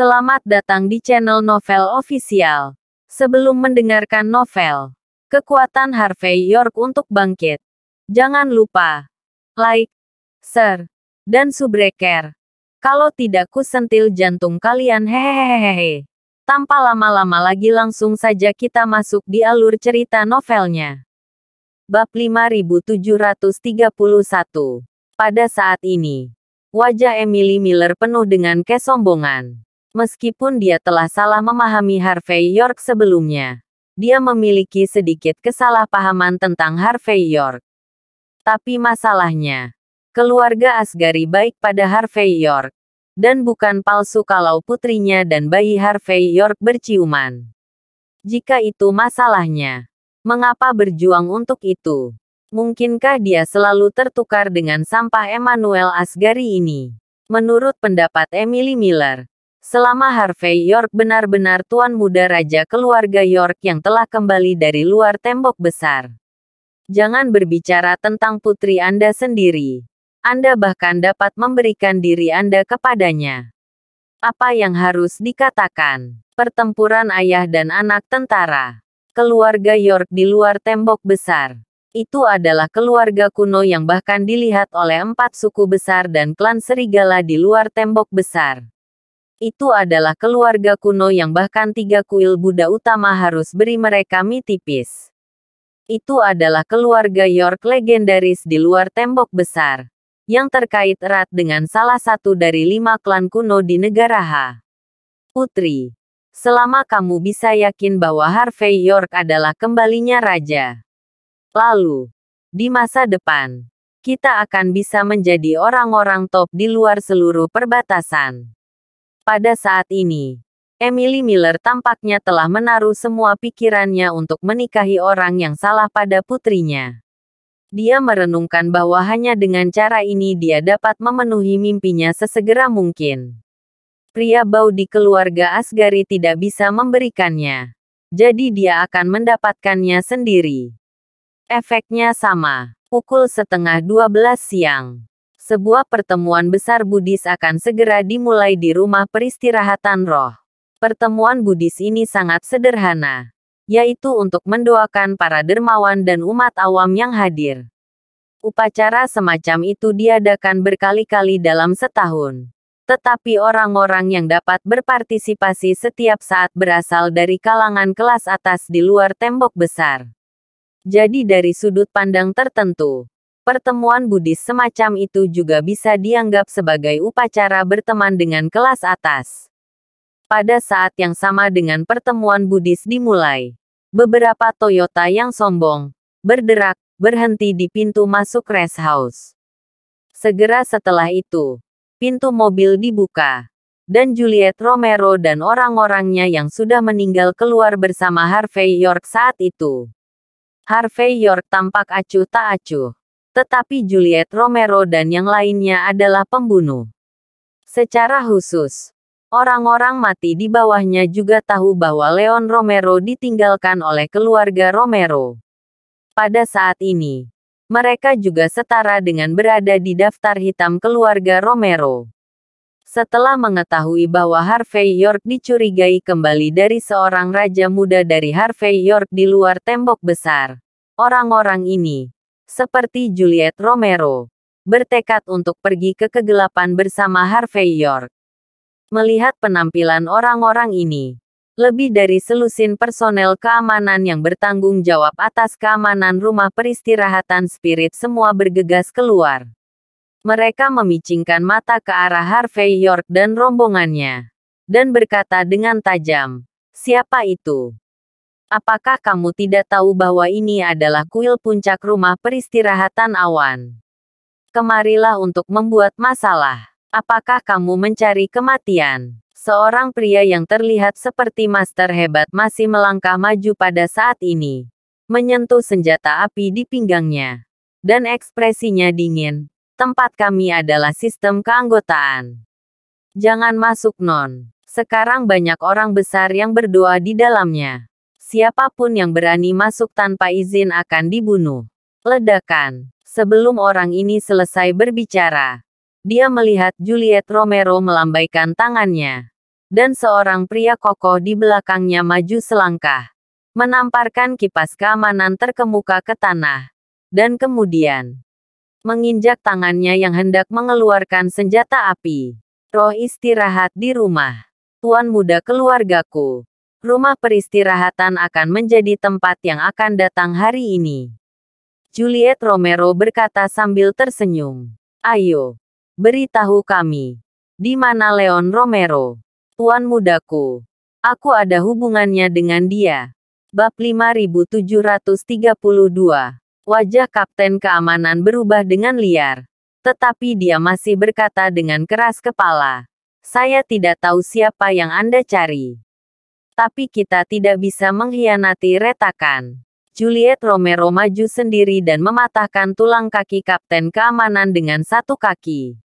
Selamat datang di channel Novel Official. Sebelum mendengarkan novel, kekuatan Harvey York untuk bangkit. Jangan lupa like, share, dan subscribe. Kalau tidak ku sentil jantung kalian hehehehehe. Tanpa lama-lama lagi langsung saja kita masuk di alur cerita novelnya. Bab 5731 Pada saat ini, wajah Emily Miller penuh dengan kesombongan. Meskipun dia telah salah memahami Harvey York sebelumnya, dia memiliki sedikit kesalahpahaman tentang Harvey York. Tapi masalahnya, keluarga Asgari baik pada Harvey York, dan bukan palsu kalau putrinya dan bayi Harvey York berciuman. Jika itu masalahnya, mengapa berjuang untuk itu? Mungkinkah dia selalu tertukar dengan sampah Emmanuel Asgari ini? Menurut pendapat Emily Miller, Selama Harvey York benar-benar tuan muda raja keluarga York yang telah kembali dari luar tembok besar. Jangan berbicara tentang putri Anda sendiri. Anda bahkan dapat memberikan diri Anda kepadanya. Apa yang harus dikatakan? Pertempuran ayah dan anak tentara. Keluarga York di luar tembok besar. Itu adalah keluarga kuno yang bahkan dilihat oleh empat suku besar dan klan serigala di luar tembok besar. Itu adalah keluarga kuno yang bahkan tiga kuil Buddha utama harus beri mereka mie tipis. Itu adalah keluarga York legendaris di luar tembok besar, yang terkait erat dengan salah satu dari lima klan kuno di negara H. Putri, selama kamu bisa yakin bahwa Harvey York adalah kembalinya raja. Lalu, di masa depan, kita akan bisa menjadi orang-orang top di luar seluruh perbatasan. Pada saat ini, Emily Miller tampaknya telah menaruh semua pikirannya untuk menikahi orang yang salah pada putrinya. Dia merenungkan bahwa hanya dengan cara ini dia dapat memenuhi mimpinya sesegera mungkin. Pria bau di keluarga Asgari tidak bisa memberikannya. Jadi dia akan mendapatkannya sendiri. Efeknya sama. Pukul setengah 12 siang sebuah pertemuan besar Buddhis akan segera dimulai di rumah peristirahatan roh. Pertemuan Buddhis ini sangat sederhana, yaitu untuk mendoakan para dermawan dan umat awam yang hadir. Upacara semacam itu diadakan berkali-kali dalam setahun. Tetapi orang-orang yang dapat berpartisipasi setiap saat berasal dari kalangan kelas atas di luar tembok besar. Jadi dari sudut pandang tertentu, Pertemuan Buddhis semacam itu juga bisa dianggap sebagai upacara berteman dengan kelas atas. Pada saat yang sama dengan pertemuan Buddhis dimulai, beberapa Toyota yang sombong, berderak, berhenti di pintu masuk rest house. Segera setelah itu, pintu mobil dibuka dan Juliet Romero dan orang-orangnya yang sudah meninggal keluar bersama Harvey York saat itu. Harvey York tampak acuh tak acuh tetapi Juliet Romero dan yang lainnya adalah pembunuh. Secara khusus, orang-orang mati di bawahnya juga tahu bahwa Leon Romero ditinggalkan oleh keluarga Romero. Pada saat ini, mereka juga setara dengan berada di daftar hitam keluarga Romero. Setelah mengetahui bahwa Harvey York dicurigai kembali dari seorang raja muda dari Harvey York di luar tembok besar, orang-orang ini, seperti Juliet Romero, bertekad untuk pergi ke kegelapan bersama Harvey York. Melihat penampilan orang-orang ini, lebih dari selusin personel keamanan yang bertanggung jawab atas keamanan rumah peristirahatan Spirit semua bergegas keluar. Mereka memicingkan mata ke arah Harvey York dan rombongannya, dan berkata dengan tajam, "Siapa itu?" Apakah kamu tidak tahu bahwa ini adalah kuil puncak rumah peristirahatan awan? Kemarilah untuk membuat masalah. Apakah kamu mencari kematian? Seorang pria yang terlihat seperti master hebat masih melangkah maju pada saat ini. Menyentuh senjata api di pinggangnya. Dan ekspresinya dingin. Tempat kami adalah sistem keanggotaan. Jangan masuk non. Sekarang banyak orang besar yang berdoa di dalamnya. Siapapun yang berani masuk tanpa izin akan dibunuh. Ledakan. Sebelum orang ini selesai berbicara, dia melihat Juliet Romero melambaikan tangannya. Dan seorang pria kokoh di belakangnya maju selangkah. Menamparkan kipas keamanan terkemuka ke tanah. Dan kemudian, menginjak tangannya yang hendak mengeluarkan senjata api. Roh istirahat di rumah. Tuan muda keluargaku rumah peristirahatan akan menjadi tempat yang akan datang hari ini. Juliet Romero berkata sambil tersenyum. Ayo, beritahu kami. Di mana Leon Romero? Tuan mudaku. Aku ada hubungannya dengan dia. Bab 5732. Wajah Kapten Keamanan berubah dengan liar. Tetapi dia masih berkata dengan keras kepala. Saya tidak tahu siapa yang Anda cari tapi kita tidak bisa mengkhianati retakan. Juliet Romero maju sendiri dan mematahkan tulang kaki kapten keamanan dengan satu kaki.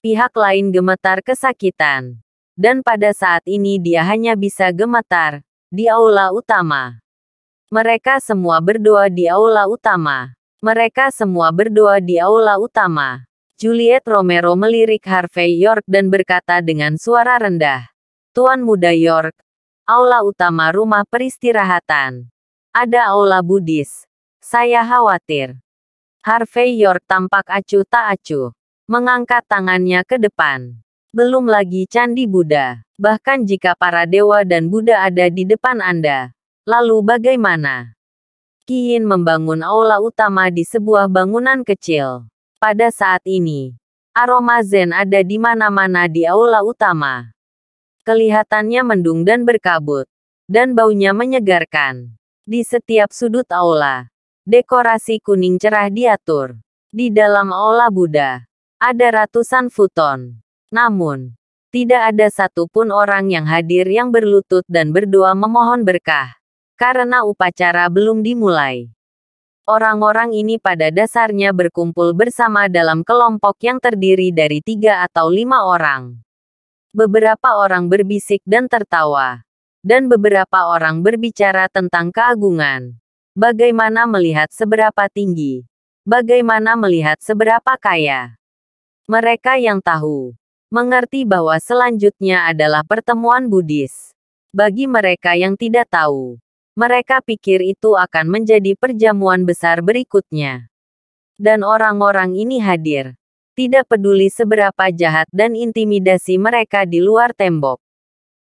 Pihak lain gemetar kesakitan. Dan pada saat ini dia hanya bisa gemetar, di aula utama. Mereka semua berdoa di aula utama. Mereka semua berdoa di aula utama. Juliet Romero melirik Harvey York dan berkata dengan suara rendah, Tuan Muda York, aula utama rumah peristirahatan. Ada aula Buddhis. Saya khawatir. Harvey York tampak acuh tak acuh. Mengangkat tangannya ke depan. Belum lagi Candi Buddha. Bahkan jika para dewa dan Buddha ada di depan Anda. Lalu bagaimana? Kiin membangun aula utama di sebuah bangunan kecil. Pada saat ini, aroma zen ada di mana-mana di aula utama. Kelihatannya mendung dan berkabut. Dan baunya menyegarkan. Di setiap sudut aula, dekorasi kuning cerah diatur. Di dalam aula Buddha, ada ratusan futon. Namun, tidak ada satupun orang yang hadir yang berlutut dan berdoa memohon berkah. Karena upacara belum dimulai orang-orang ini pada dasarnya berkumpul bersama dalam kelompok yang terdiri dari tiga atau lima orang. Beberapa orang berbisik dan tertawa. Dan beberapa orang berbicara tentang keagungan. Bagaimana melihat seberapa tinggi? Bagaimana melihat seberapa kaya? Mereka yang tahu, mengerti bahwa selanjutnya adalah pertemuan Buddhis. Bagi mereka yang tidak tahu, mereka pikir itu akan menjadi perjamuan besar berikutnya. Dan orang-orang ini hadir, tidak peduli seberapa jahat dan intimidasi mereka di luar tembok.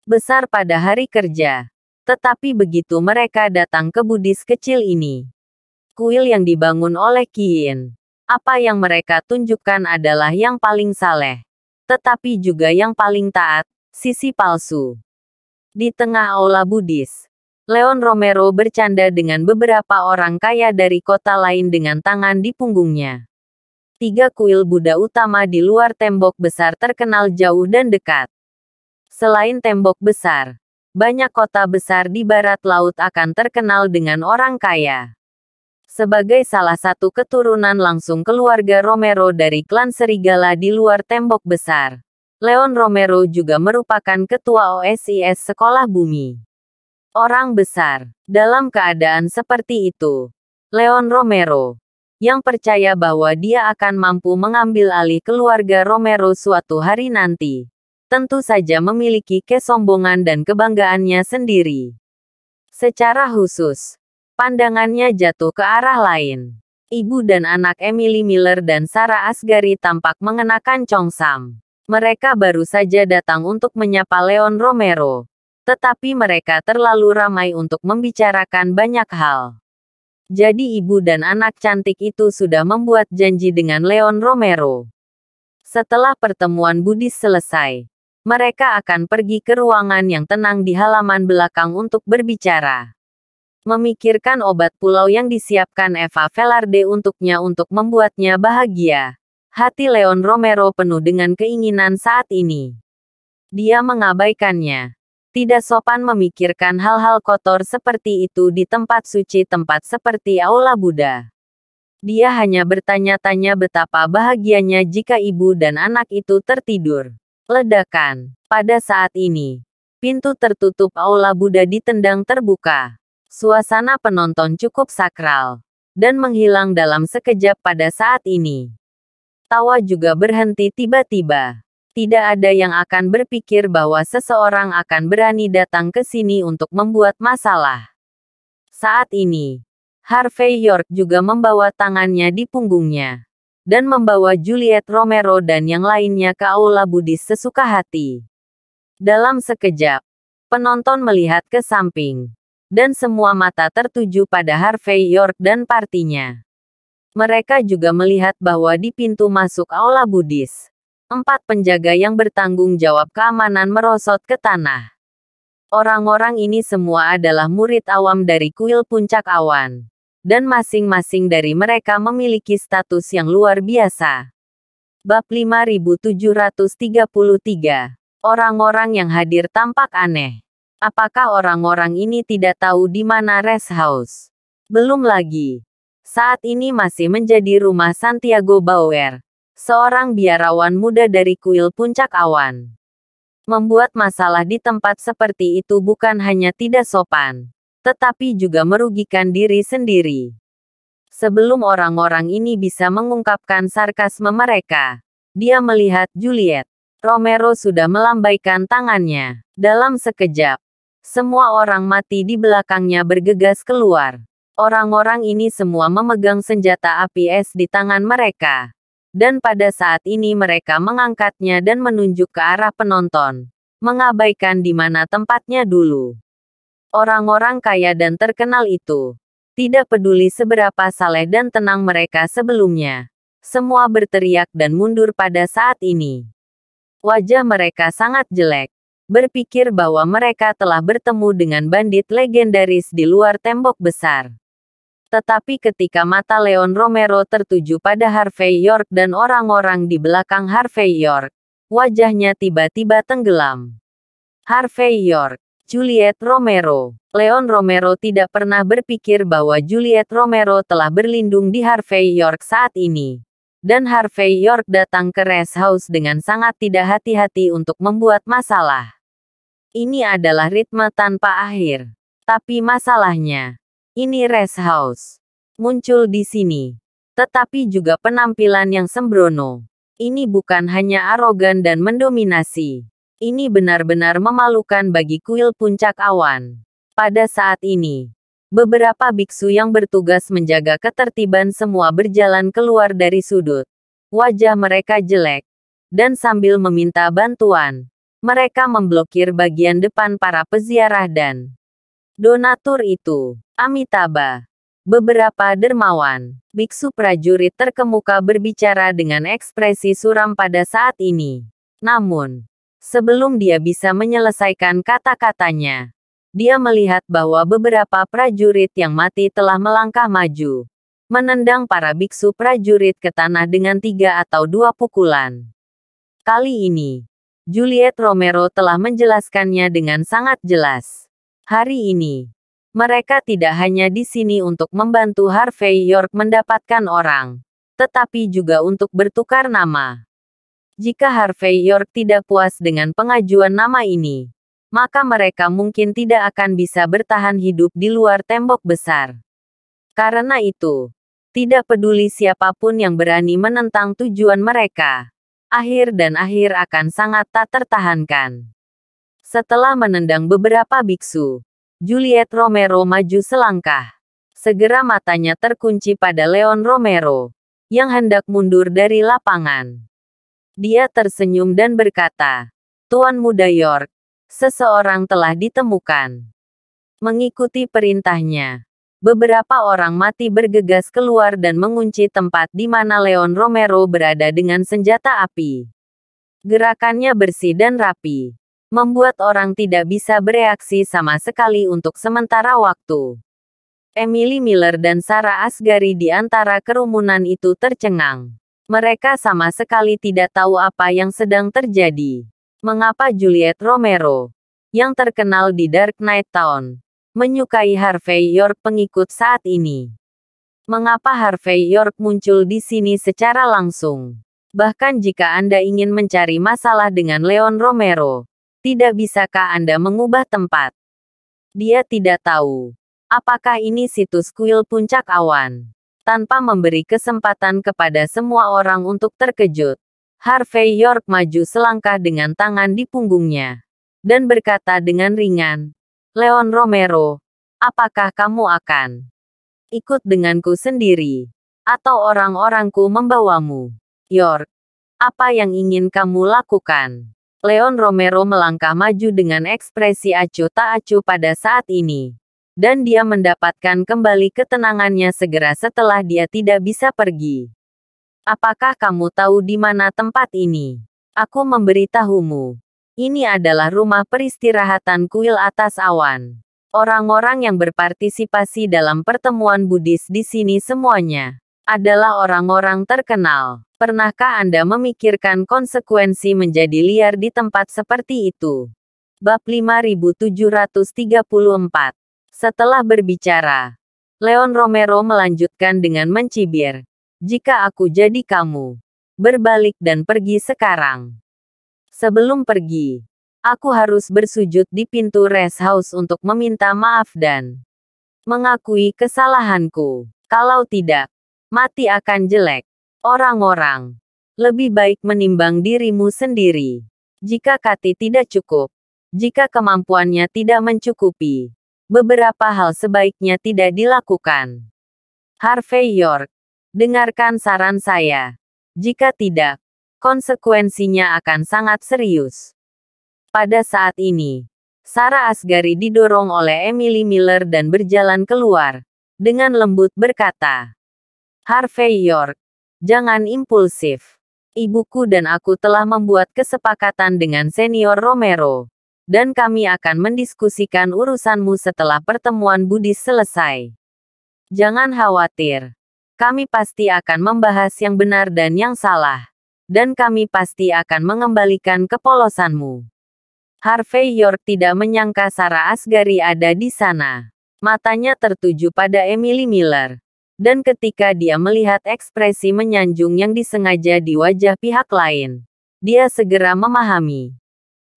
Besar pada hari kerja. Tetapi begitu mereka datang ke budis kecil ini. Kuil yang dibangun oleh Kiin. Apa yang mereka tunjukkan adalah yang paling saleh. Tetapi juga yang paling taat, sisi palsu. Di tengah aula budis, Leon Romero bercanda dengan beberapa orang kaya dari kota lain dengan tangan di punggungnya tiga kuil Buddha utama di luar tembok besar terkenal jauh dan dekat. Selain tembok besar, banyak kota besar di barat laut akan terkenal dengan orang kaya. Sebagai salah satu keturunan langsung keluarga Romero dari klan Serigala di luar tembok besar, Leon Romero juga merupakan ketua OSIS Sekolah Bumi. Orang besar, dalam keadaan seperti itu, Leon Romero, yang percaya bahwa dia akan mampu mengambil alih keluarga Romero suatu hari nanti. Tentu saja memiliki kesombongan dan kebanggaannya sendiri. Secara khusus, pandangannya jatuh ke arah lain. Ibu dan anak Emily Miller dan Sarah Asgari tampak mengenakan congsam. Mereka baru saja datang untuk menyapa Leon Romero, tetapi mereka terlalu ramai untuk membicarakan banyak hal. Jadi ibu dan anak cantik itu sudah membuat janji dengan Leon Romero. Setelah pertemuan Budis selesai, mereka akan pergi ke ruangan yang tenang di halaman belakang untuk berbicara. Memikirkan obat pulau yang disiapkan Eva Velarde untuknya untuk membuatnya bahagia. Hati Leon Romero penuh dengan keinginan saat ini. Dia mengabaikannya. Tidak sopan memikirkan hal-hal kotor seperti itu di tempat suci tempat seperti Aula Buddha. Dia hanya bertanya-tanya betapa bahagianya jika ibu dan anak itu tertidur. Ledakan. Pada saat ini, pintu tertutup Aula Buddha ditendang terbuka. Suasana penonton cukup sakral. Dan menghilang dalam sekejap pada saat ini. Tawa juga berhenti tiba-tiba tidak ada yang akan berpikir bahwa seseorang akan berani datang ke sini untuk membuat masalah. Saat ini, Harvey York juga membawa tangannya di punggungnya dan membawa Juliet Romero dan yang lainnya ke aula Budis sesuka hati. Dalam sekejap, penonton melihat ke samping, dan semua mata tertuju pada Harvey York dan partinya. Mereka juga melihat bahwa di pintu masuk aula Buddhis. Empat penjaga yang bertanggung jawab keamanan merosot ke tanah. Orang-orang ini semua adalah murid awam dari kuil puncak awan. Dan masing-masing dari mereka memiliki status yang luar biasa. Bab 5733 Orang-orang yang hadir tampak aneh. Apakah orang-orang ini tidak tahu di mana rest house? Belum lagi. Saat ini masih menjadi rumah Santiago Bauer, seorang biarawan muda dari kuil puncak awan. Membuat masalah di tempat seperti itu bukan hanya tidak sopan, tetapi juga merugikan diri sendiri. Sebelum orang-orang ini bisa mengungkapkan sarkasme mereka, dia melihat Juliet. Romero sudah melambaikan tangannya. Dalam sekejap, semua orang mati di belakangnya bergegas keluar. Orang-orang ini semua memegang senjata api es di tangan mereka dan pada saat ini mereka mengangkatnya dan menunjuk ke arah penonton, mengabaikan di mana tempatnya dulu. Orang-orang kaya dan terkenal itu tidak peduli seberapa saleh dan tenang mereka sebelumnya. Semua berteriak dan mundur pada saat ini. Wajah mereka sangat jelek, berpikir bahwa mereka telah bertemu dengan bandit legendaris di luar tembok besar. Tetapi ketika mata Leon Romero tertuju pada Harvey York dan orang-orang di belakang Harvey York, wajahnya tiba-tiba tenggelam. Harvey York, Juliet Romero. Leon Romero tidak pernah berpikir bahwa Juliet Romero telah berlindung di Harvey York saat ini. Dan Harvey York datang ke rest house dengan sangat tidak hati-hati untuk membuat masalah. Ini adalah ritme tanpa akhir. Tapi masalahnya, ini rest house. Muncul di sini. Tetapi juga penampilan yang sembrono. Ini bukan hanya arogan dan mendominasi. Ini benar-benar memalukan bagi kuil puncak awan. Pada saat ini, beberapa biksu yang bertugas menjaga ketertiban semua berjalan keluar dari sudut. Wajah mereka jelek. Dan sambil meminta bantuan, mereka memblokir bagian depan para peziarah dan Donatur itu, Amitabha. Beberapa dermawan, biksu prajurit terkemuka berbicara dengan ekspresi suram pada saat ini. Namun, sebelum dia bisa menyelesaikan kata-katanya, dia melihat bahwa beberapa prajurit yang mati telah melangkah maju, menendang para biksu prajurit ke tanah dengan tiga atau dua pukulan. Kali ini, Juliet Romero telah menjelaskannya dengan sangat jelas. Hari ini, mereka tidak hanya di sini untuk membantu Harvey York mendapatkan orang, tetapi juga untuk bertukar nama. Jika Harvey York tidak puas dengan pengajuan nama ini, maka mereka mungkin tidak akan bisa bertahan hidup di luar tembok besar. Karena itu, tidak peduli siapapun yang berani menentang tujuan mereka, akhir dan akhir akan sangat tak tertahankan. Setelah menendang beberapa biksu, Juliet Romero maju selangkah. Segera matanya terkunci pada Leon Romero, yang hendak mundur dari lapangan. Dia tersenyum dan berkata, Tuan Muda York, seseorang telah ditemukan. Mengikuti perintahnya, beberapa orang mati bergegas keluar dan mengunci tempat di mana Leon Romero berada dengan senjata api. Gerakannya bersih dan rapi membuat orang tidak bisa bereaksi sama sekali untuk sementara waktu. Emily Miller dan Sarah Asgari di antara kerumunan itu tercengang. Mereka sama sekali tidak tahu apa yang sedang terjadi. Mengapa Juliet Romero, yang terkenal di Dark Knight Town, menyukai Harvey York pengikut saat ini? Mengapa Harvey York muncul di sini secara langsung? Bahkan jika Anda ingin mencari masalah dengan Leon Romero, tidak bisakah Anda mengubah tempat? Dia tidak tahu. Apakah ini situs kuil puncak awan? Tanpa memberi kesempatan kepada semua orang untuk terkejut, Harvey York maju selangkah dengan tangan di punggungnya. Dan berkata dengan ringan, Leon Romero, apakah kamu akan ikut denganku sendiri? Atau orang-orangku membawamu? York, apa yang ingin kamu lakukan? Leon Romero melangkah maju dengan ekspresi acuh tak acuh pada saat ini. Dan dia mendapatkan kembali ketenangannya segera setelah dia tidak bisa pergi. Apakah kamu tahu di mana tempat ini? Aku memberitahumu. Ini adalah rumah peristirahatan kuil atas awan. Orang-orang yang berpartisipasi dalam pertemuan Buddhis di sini semuanya adalah orang-orang terkenal. Pernahkah Anda memikirkan konsekuensi menjadi liar di tempat seperti itu? Bab 5734. Setelah berbicara, Leon Romero melanjutkan dengan mencibir, "Jika aku jadi kamu, berbalik dan pergi sekarang." Sebelum pergi, aku harus bersujud di pintu rest house untuk meminta maaf dan mengakui kesalahanku. Kalau tidak, mati akan jelek orang-orang. Lebih baik menimbang dirimu sendiri. Jika kati tidak cukup, jika kemampuannya tidak mencukupi, beberapa hal sebaiknya tidak dilakukan. Harvey York, dengarkan saran saya. Jika tidak, konsekuensinya akan sangat serius. Pada saat ini, Sarah Asgari didorong oleh Emily Miller dan berjalan keluar, dengan lembut berkata, Harvey York, Jangan impulsif. Ibuku dan aku telah membuat kesepakatan dengan senior Romero. Dan kami akan mendiskusikan urusanmu setelah pertemuan Budi selesai. Jangan khawatir. Kami pasti akan membahas yang benar dan yang salah. Dan kami pasti akan mengembalikan kepolosanmu. Harvey York tidak menyangka Sarah Asgari ada di sana. Matanya tertuju pada Emily Miller. Dan ketika dia melihat ekspresi menyanjung yang disengaja di wajah pihak lain, dia segera memahami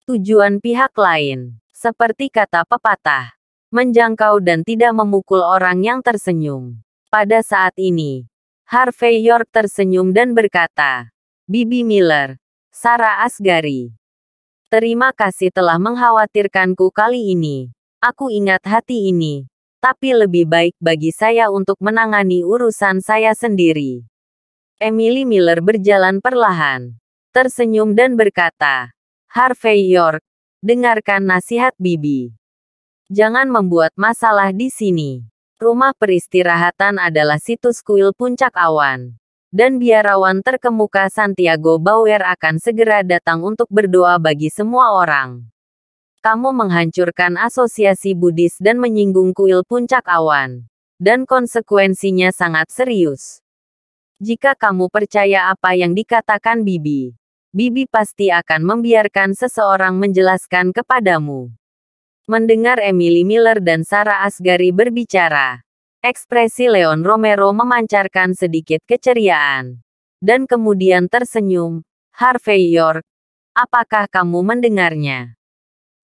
tujuan pihak lain. Seperti kata pepatah, menjangkau dan tidak memukul orang yang tersenyum. Pada saat ini, Harvey York tersenyum dan berkata, Bibi Miller, Sarah Asgari. Terima kasih telah mengkhawatirkanku kali ini. Aku ingat hati ini tapi lebih baik bagi saya untuk menangani urusan saya sendiri. Emily Miller berjalan perlahan, tersenyum dan berkata, Harvey York, dengarkan nasihat Bibi. Jangan membuat masalah di sini. Rumah peristirahatan adalah situs kuil puncak awan. Dan biarawan terkemuka Santiago Bauer akan segera datang untuk berdoa bagi semua orang. Kamu menghancurkan asosiasi Buddhis dan menyinggung kuil puncak awan. Dan konsekuensinya sangat serius. Jika kamu percaya apa yang dikatakan Bibi, Bibi pasti akan membiarkan seseorang menjelaskan kepadamu. Mendengar Emily Miller dan Sarah Asgari berbicara, ekspresi Leon Romero memancarkan sedikit keceriaan. Dan kemudian tersenyum, Harvey York, apakah kamu mendengarnya?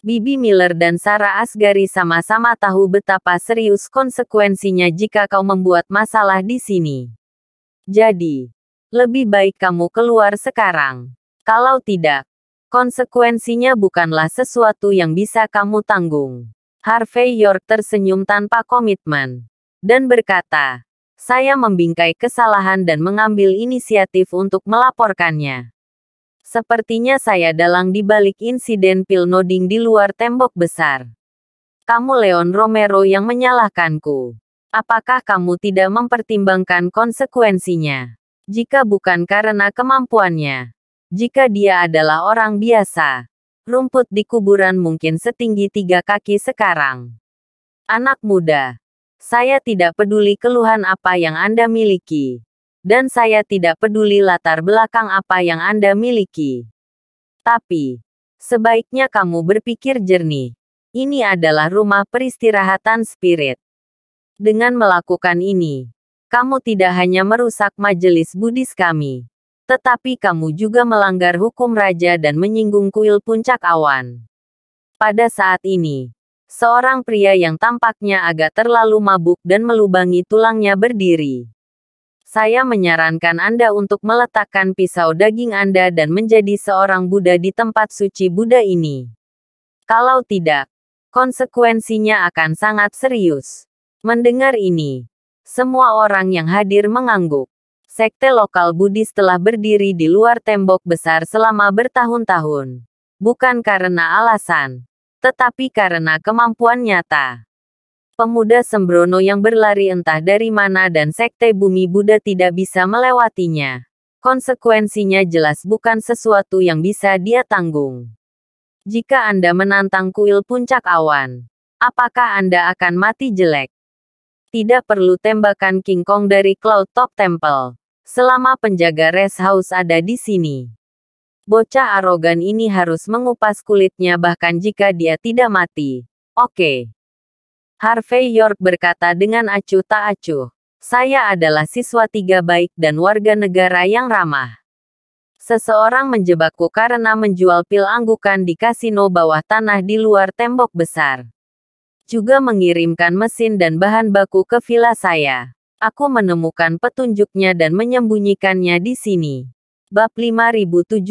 Bibi Miller dan Sarah Asgari sama-sama tahu betapa serius konsekuensinya jika kau membuat masalah di sini. Jadi, lebih baik kamu keluar sekarang. Kalau tidak, konsekuensinya bukanlah sesuatu yang bisa kamu tanggung. Harvey York tersenyum tanpa komitmen dan berkata, "Saya membingkai kesalahan dan mengambil inisiatif untuk melaporkannya." Sepertinya saya dalang di balik insiden pil noding di luar tembok besar. Kamu Leon Romero yang menyalahkanku. Apakah kamu tidak mempertimbangkan konsekuensinya? Jika bukan karena kemampuannya. Jika dia adalah orang biasa, rumput di kuburan mungkin setinggi tiga kaki sekarang. Anak muda, saya tidak peduli keluhan apa yang Anda miliki dan saya tidak peduli latar belakang apa yang Anda miliki. Tapi, sebaiknya kamu berpikir jernih. Ini adalah rumah peristirahatan spirit. Dengan melakukan ini, kamu tidak hanya merusak majelis Buddhis kami, tetapi kamu juga melanggar hukum raja dan menyinggung kuil puncak awan. Pada saat ini, seorang pria yang tampaknya agak terlalu mabuk dan melubangi tulangnya berdiri saya menyarankan Anda untuk meletakkan pisau daging Anda dan menjadi seorang Buddha di tempat suci Buddha ini. Kalau tidak, konsekuensinya akan sangat serius. Mendengar ini, semua orang yang hadir mengangguk. Sekte lokal Buddhis telah berdiri di luar tembok besar selama bertahun-tahun. Bukan karena alasan, tetapi karena kemampuan nyata. Pemuda sembrono yang berlari entah dari mana dan sekte bumi Buddha tidak bisa melewatinya. Konsekuensinya jelas bukan sesuatu yang bisa dia tanggung. Jika Anda menantang kuil puncak awan, apakah Anda akan mati jelek? Tidak perlu tembakan King Kong dari Cloud Top Temple. Selama penjaga rest house ada di sini. Bocah arogan ini harus mengupas kulitnya bahkan jika dia tidak mati. Oke. Harvey York berkata dengan acuh tak acuh. Saya adalah siswa tiga baik dan warga negara yang ramah. Seseorang menjebakku karena menjual pil anggukan di kasino bawah tanah di luar tembok besar. Juga mengirimkan mesin dan bahan baku ke villa saya. Aku menemukan petunjuknya dan menyembunyikannya di sini. Bab 5735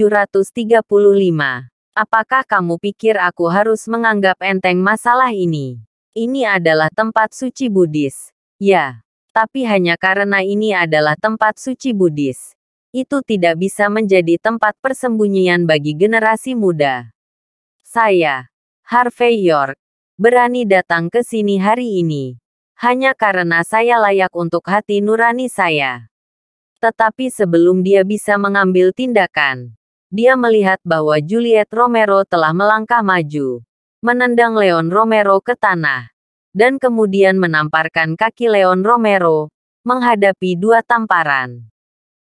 Apakah kamu pikir aku harus menganggap enteng masalah ini? Ini adalah tempat suci Buddhis. Ya, tapi hanya karena ini adalah tempat suci Buddhis. Itu tidak bisa menjadi tempat persembunyian bagi generasi muda. Saya, Harvey York, berani datang ke sini hari ini. Hanya karena saya layak untuk hati nurani saya. Tetapi sebelum dia bisa mengambil tindakan, dia melihat bahwa Juliet Romero telah melangkah maju menendang Leon Romero ke tanah, dan kemudian menamparkan kaki Leon Romero, menghadapi dua tamparan.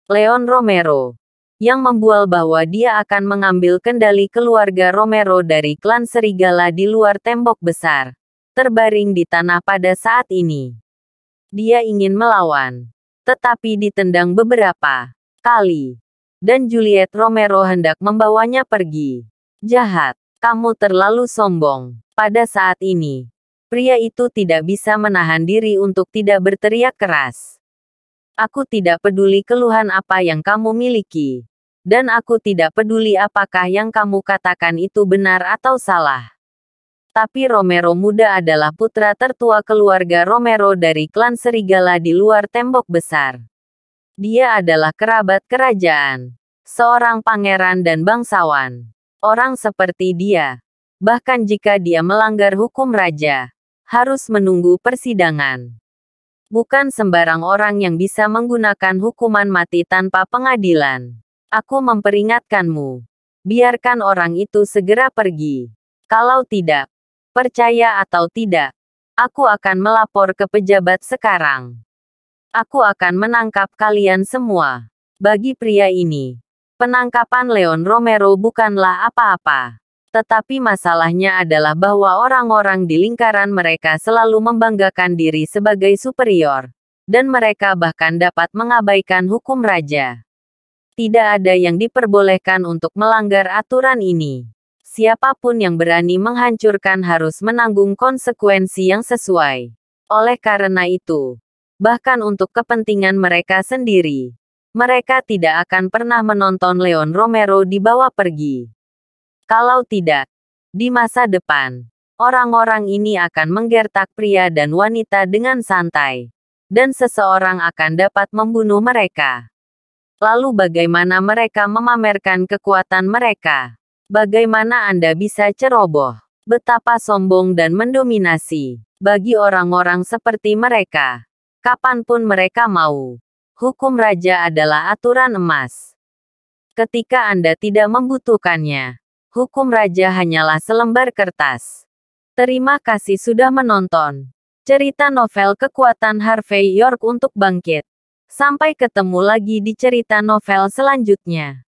Leon Romero, yang membual bahwa dia akan mengambil kendali keluarga Romero dari klan Serigala di luar tembok besar, terbaring di tanah pada saat ini. Dia ingin melawan, tetapi ditendang beberapa kali. Dan Juliet Romero hendak membawanya pergi. Jahat. Kamu terlalu sombong. Pada saat ini, pria itu tidak bisa menahan diri untuk tidak berteriak keras. Aku tidak peduli keluhan apa yang kamu miliki. Dan aku tidak peduli apakah yang kamu katakan itu benar atau salah. Tapi Romero muda adalah putra tertua keluarga Romero dari klan serigala di luar tembok besar. Dia adalah kerabat kerajaan, seorang pangeran dan bangsawan orang seperti dia. Bahkan jika dia melanggar hukum raja, harus menunggu persidangan. Bukan sembarang orang yang bisa menggunakan hukuman mati tanpa pengadilan. Aku memperingatkanmu. Biarkan orang itu segera pergi. Kalau tidak, percaya atau tidak, aku akan melapor ke pejabat sekarang. Aku akan menangkap kalian semua. Bagi pria ini, Penangkapan Leon Romero bukanlah apa-apa. Tetapi masalahnya adalah bahwa orang-orang di lingkaran mereka selalu membanggakan diri sebagai superior. Dan mereka bahkan dapat mengabaikan hukum raja. Tidak ada yang diperbolehkan untuk melanggar aturan ini. Siapapun yang berani menghancurkan harus menanggung konsekuensi yang sesuai. Oleh karena itu, bahkan untuk kepentingan mereka sendiri, mereka tidak akan pernah menonton Leon Romero dibawa pergi. Kalau tidak, di masa depan, orang-orang ini akan menggertak pria dan wanita dengan santai. Dan seseorang akan dapat membunuh mereka. Lalu bagaimana mereka memamerkan kekuatan mereka? Bagaimana Anda bisa ceroboh? Betapa sombong dan mendominasi bagi orang-orang seperti mereka. Kapanpun mereka mau, Hukum raja adalah aturan emas. Ketika Anda tidak membutuhkannya, hukum raja hanyalah selembar kertas. Terima kasih sudah menonton. Cerita novel kekuatan Harvey York untuk bangkit. Sampai ketemu lagi di cerita novel selanjutnya.